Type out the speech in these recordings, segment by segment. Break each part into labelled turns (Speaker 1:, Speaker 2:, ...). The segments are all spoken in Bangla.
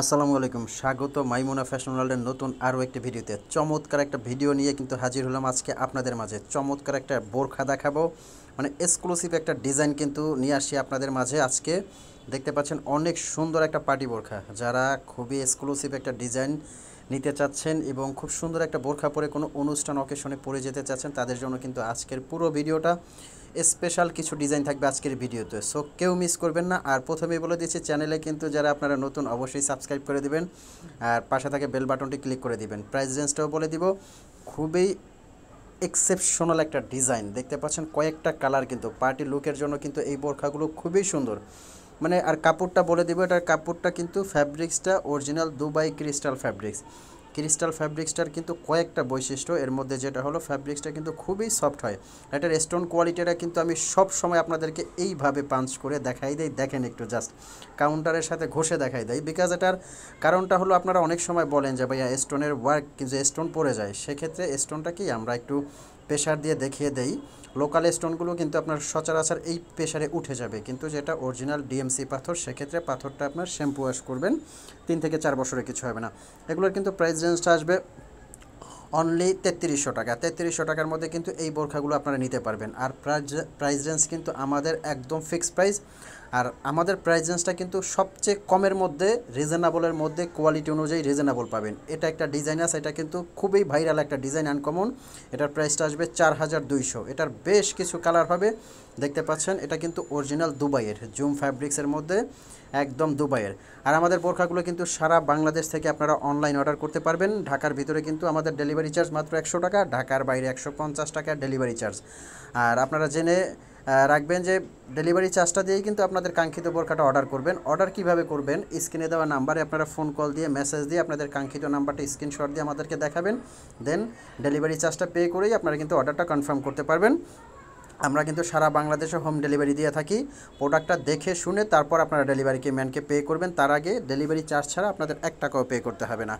Speaker 1: আসসালামু আলাইকুম স্বাগত মাইমুনা ফ্যাশন ওয়ার্ল্ডের নতুন আরও একটি ভিডিওতে চমৎকার একটা ভিডিও নিয়ে কিন্তু হাজির হলাম আজকে আপনাদের মাঝে চমৎকার একটা বোরখা দেখাবো মানে এক্সক্লুসিভ একটা ডিজাইন কিন্তু নিয়ে আসি আপনাদের মাঝে আজকে দেখতে পাচ্ছেন অনেক সুন্দর একটা পার্টি বোরখা যারা খুবই এক্সক্লুসিভ একটা ডিজাইন নিতে চাচ্ছেন এবং খুব সুন্দর একটা বোরখা পরে কোনো অনুষ্ঠান অকেশনে পরে যেতে চাচ্ছেন তাদের জন্য কিন্তু আজকের পুরো ভিডিওটা স্পেশাল কিছু ডিজাইন থাকবে আজকের ভিডিওতে সো কেউ মিস করবেন না আর প্রথমেই বলে দিচ্ছি চ্যানেলে কিন্তু যারা আপনারা নতুন অবশ্যই সাবস্ক্রাইব করে দিবেন আর পাশে থাকে বেল বাটনটি ক্লিক করে দিবেন প্রাইস রেঞ্জটাও বলে দিব খুবই এক্সেপশনাল একটা ডিজাইন দেখতে পাচ্ছেন কয়েকটা কালার কিন্তু পার্টি লুকের জন্য কিন্তু এই বোরখাগুলো খুবই সুন্দর মানে আর কাপড়টা বলে দেবো এটার কাপড়টা কিন্তু ফ্যাব্রিক্সটা original Dubai crystal fabrics crystal ফ্যাব্রিক্সটার কিন্তু কয়েকটা বৈশিষ্ট্য এর মধ্যে যেটা হলো ফ্যাব্রিক্সটা কিন্তু খুবই সফট হয় এটার স্টোন কোয়ালিটিটা কিন্তু আমি সব সময় আপনাদেরকে এইভাবে পাঞ্চ করে দেখাই দেয় দেখেন একটু জাস্ট কাউন্টারের সাথে ঘষে দেখাই দেয় বিকজ এটার কারণটা হলো আপনারা অনেক সময় বলেন যে ভাইয়া স্টোনের ওয়ার্ক যে স্টোন পড়ে যায় সেক্ষেত্রে স্টোনটা কি আমরা একটু প্রেশার দিয়ে দেখিয়ে দেই লোকাল স্টোনগুলো কিন্তু আপনার সচরাচর এই প্রেশারে উঠে যাবে কিন্তু যেটা অরিজিনাল ডিএমসি পাথর সেক্ষেত্রে পাথরটা আপনার শ্যাম্পু ওয়াশ করবেন তিন থেকে চার বছরে কিছু হবে না এগুলোর কিন্তু প্রাইস রেঞ্জটা আসবে অনলি তেত্রিশশো টাকা তেত্রিশশো টাকার মধ্যে কিন্তু এই বোরখাগুলো আপনারা নিতে পারবেন আর প্রাইস রেঞ্জ কিন্তু আমাদের একদম ফিক্সড প্রাইস আর আমাদের প্রাইস রেঞ্জটা কিন্তু সবচেয়ে কমের মধ্যে রিজনেবলের মধ্যে কোয়ালিটি অনুযায়ী রিজনেবল পাবেন এটা একটা ডিজাইন আছে এটা কিন্তু খুবই ভাইরাল একটা ডিজাইন আনকমন এটার প্রাইসটা আসবে চার হাজার দুইশো এটার বেশ কিছু কালার হবে দেখতে পাচ্ছেন এটা কিন্তু অরিজিনাল দুবাইয়ের জুম ফ্যাব্রিক্সের মধ্যে একদম দুবাইয়ের আর আমাদের বোরখাগুলো কিন্তু সারা বাংলাদেশ থেকে আপনারা অনলাইন অর্ডার করতে পারবেন ঢাকার ভিতরে কিন্তু আমাদের ডেলিভারি চার্জ মাত্র একশো টাকা ঢাকার বাইরে একশো পঞ্চাশ টাকা ডেলিভারি চার্জ আর আপনারা জেনে রাখবেন যে ডেলিভারি চার্জটা দিয়েই কিন্তু আপনাদের কাঙ্ক্ষিত বোরখাটা অর্ডার করবেন অর্ডার কিভাবে করবেন স্ক্রিনে দেওয়া নাম্বারে আপনারা ফোন কল দিয়ে মেসেজ দিয়ে আপনাদের কাঙ্ক্ষিত নাম্বারটা স্ক্রিনশট দিয়ে আমাদেরকে দেখাবেন দেন ডেলিভারি চার্জটা পে করেই আপনারা কিন্তু অর্ডারটা কনফার্ম করতে পারবেন আমরা কিন্তু সারা বাংলাদেশে হোম ডেলিভারি দিয়ে থাকি প্রোডাক্টটা দেখে শুনে তারপর আপনারা ডেলিভারিকে ম্যানকে পে করবেন তার আগে ডেলিভারি চার্জ ছাড়া আপনাদের এক টাকাও পে করতে হবে না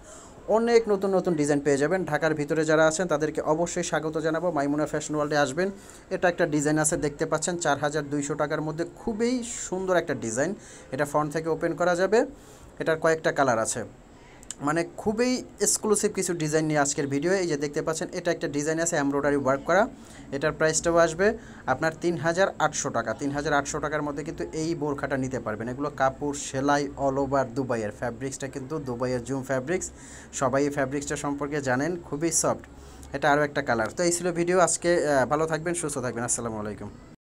Speaker 1: অনেক নতুন নতুন ডিজাইন পেয়ে যাবেন ঢাকার ভিতরে যারা আছেন তাদেরকে অবশ্যই স্বাগত জানাবো মাইমুনা ফ্যাশন ওয়ার্ল্ডে আসবেন এটা একটা ডিজাইন আছে দেখতে পাচ্ছেন চার হাজার দুইশো টাকার মধ্যে খুবই সুন্দর একটা ডিজাইন এটা ফ্রন্ট থেকে ওপেন করা যাবে এটার কয়েকটা কালার আছে মানে খুবই এক্সক্লুসিভ কিছু ডিজাইন নিয়ে আজকের ভিডিও এই যে দেখতে পাচ্ছেন এটা একটা ডিজাইন আছে এমব্রয়ডারি ওয়ার্ক করা এটার প্রাইসটাও আসবে আপনার তিন হাজার আটশো টাকা তিন হাজার আটশো টাকার মধ্যে কিন্তু এই বোরখাটা নিতে পারবেন এগুলো কাপড় সেলাই অল ওভার দুবাইয়ের ফ্যাব্রিক্সটা কিন্তু দুবাইয়ের জুম ফ্যাব্রিক্স সবাই এই ফ্যাব্রিক্সটা সম্পর্কে জানেন খুবই সফট এটা আরও একটা কালার তো এই ছিল ভিডিও আজকে ভালো থাকবেন সুস্থ থাকবেন আসসালামু আলাইকুম